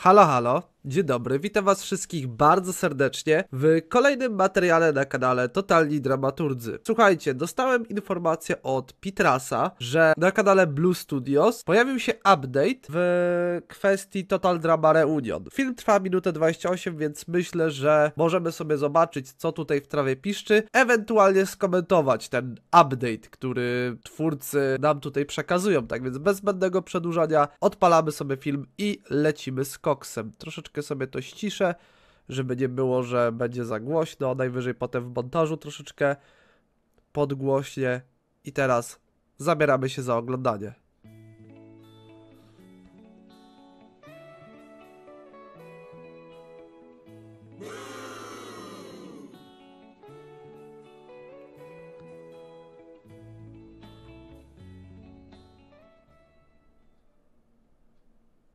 Halo, halo. Dzień dobry, witam was wszystkich bardzo serdecznie w kolejnym materiale na kanale Totalni Dramaturdzy. Słuchajcie, dostałem informację od Pitrasa, że na kanale Blue Studios pojawił się update w kwestii Total Drama Reunion. Film trwa minutę 28, więc myślę, że możemy sobie zobaczyć, co tutaj w trawie piszczy, ewentualnie skomentować ten update, który twórcy nam tutaj przekazują. Tak więc bez zbędnego przedłużania odpalamy sobie film i lecimy z koksem. Troszeczkę troszeczkę sobie to ściszę, żeby nie było, że będzie za głośno, najwyżej potem w montażu troszeczkę podgłośnie i teraz zabieramy się za oglądanie.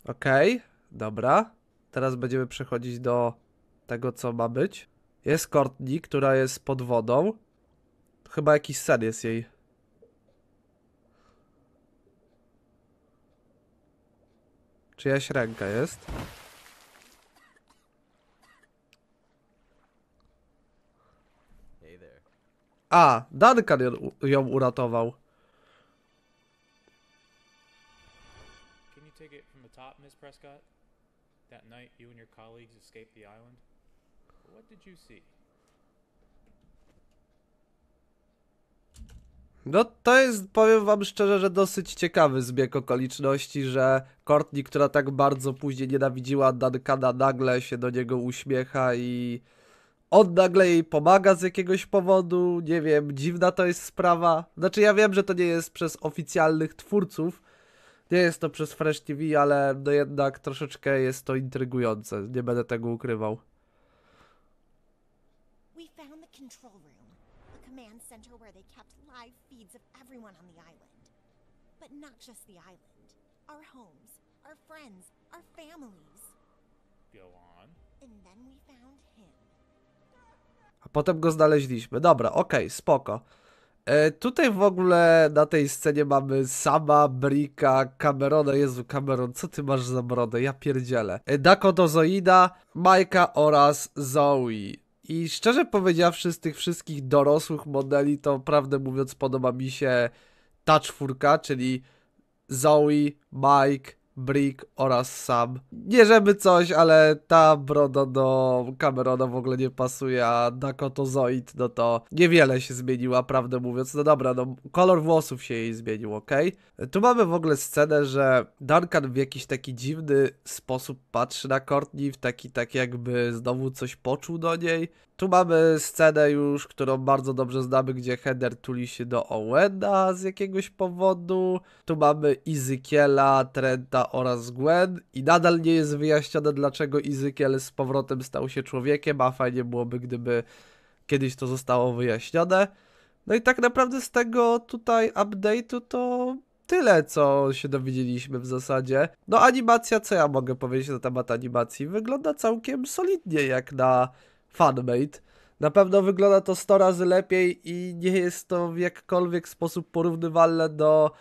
Okej, okay, dobra. Teraz będziemy przechodzić do tego, co ma być. Jest Courtney, która jest pod wodą. Chyba jakiś sen jest jej. Czyjaś ręka jest. A, Duncan ją uratował. Can you take it from the top, Miss Prescott? That night, you and your colleagues escaped the island. What did you see? No to jest, powiem wam szczerze, że dosyć ciekawy zbieg okoliczności, że Courtney, która tak bardzo później nienawidziła Duncana, nagle się do niego uśmiecha i on nagle jej pomaga z jakiegoś powodu, nie wiem, dziwna to jest sprawa. Znaczy ja wiem, że to nie jest przez oficjalnych twórców, nie jest to przez Fresh TV, ale no jednak troszeczkę jest to intrygujące. Nie będę tego ukrywał. A potem go znaleźliśmy. Dobra, okej, spoko. E, tutaj w ogóle na tej scenie mamy Sama, Brika, Camerona. Jezu, Cameron, co ty masz za brodę? Ja pierdzielę. E, Dakotozoida, Majka oraz Zoe. I szczerze powiedziawszy, z tych wszystkich dorosłych modeli, to prawdę mówiąc podoba mi się ta czwórka, czyli Zoe, Mike, Brick oraz Sam. Nie żeby coś, ale ta broda do Camerona w ogóle nie pasuje, a Dakota Zoid, no to niewiele się zmieniła, prawdę mówiąc. No dobra, no kolor włosów się jej zmienił, ok? Tu mamy w ogóle scenę, że Duncan w jakiś taki dziwny sposób patrzy na Courtney, w taki tak jakby znowu coś poczuł do niej. Tu mamy scenę już, którą bardzo dobrze znamy, gdzie Heather tuli się do Owena z jakiegoś powodu. Tu mamy Izykiela, Trenta oraz Gwen i nadal nie jest wyjaśnione, dlaczego Izykiel z powrotem stał się człowiekiem, a fajnie byłoby, gdyby kiedyś to zostało wyjaśnione. No i tak naprawdę z tego tutaj update'u to tyle, co się dowiedzieliśmy w zasadzie. No animacja, co ja mogę powiedzieć na temat animacji? Wygląda całkiem solidnie jak na fanmate. Na pewno wygląda to 100 razy lepiej i nie jest to w jakikolwiek sposób porównywalne do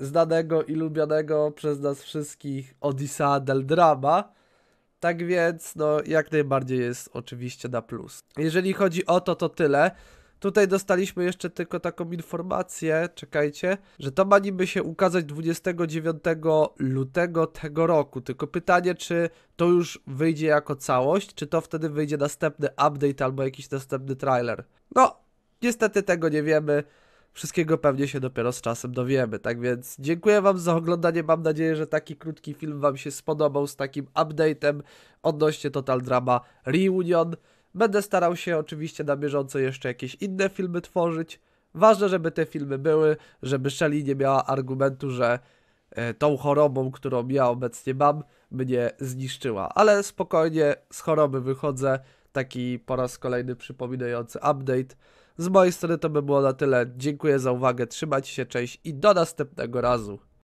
znanego i lubianego przez nas wszystkich Odisa del Drama. Tak więc, no, jak najbardziej jest oczywiście na plus. Jeżeli chodzi o to, to tyle. Tutaj dostaliśmy jeszcze tylko taką informację, czekajcie, że to ma niby się ukazać 29 lutego tego roku. Tylko pytanie, czy to już wyjdzie jako całość, czy to wtedy wyjdzie następny update albo jakiś następny trailer. No, niestety tego nie wiemy. Wszystkiego pewnie się dopiero z czasem dowiemy. Tak więc dziękuję Wam za oglądanie. Mam nadzieję, że taki krótki film Wam się spodobał z takim update'em odnośnie Total Drama Reunion. Będę starał się oczywiście na bieżąco jeszcze jakieś inne filmy tworzyć. Ważne, żeby te filmy były, żeby Shelly nie miała argumentu, że e, tą chorobą, którą ja obecnie mam, mnie zniszczyła. Ale spokojnie, z choroby wychodzę. Taki po raz kolejny przypominający update. Z mojej strony to by było na tyle. Dziękuję za uwagę, trzymajcie się, cześć i do następnego razu.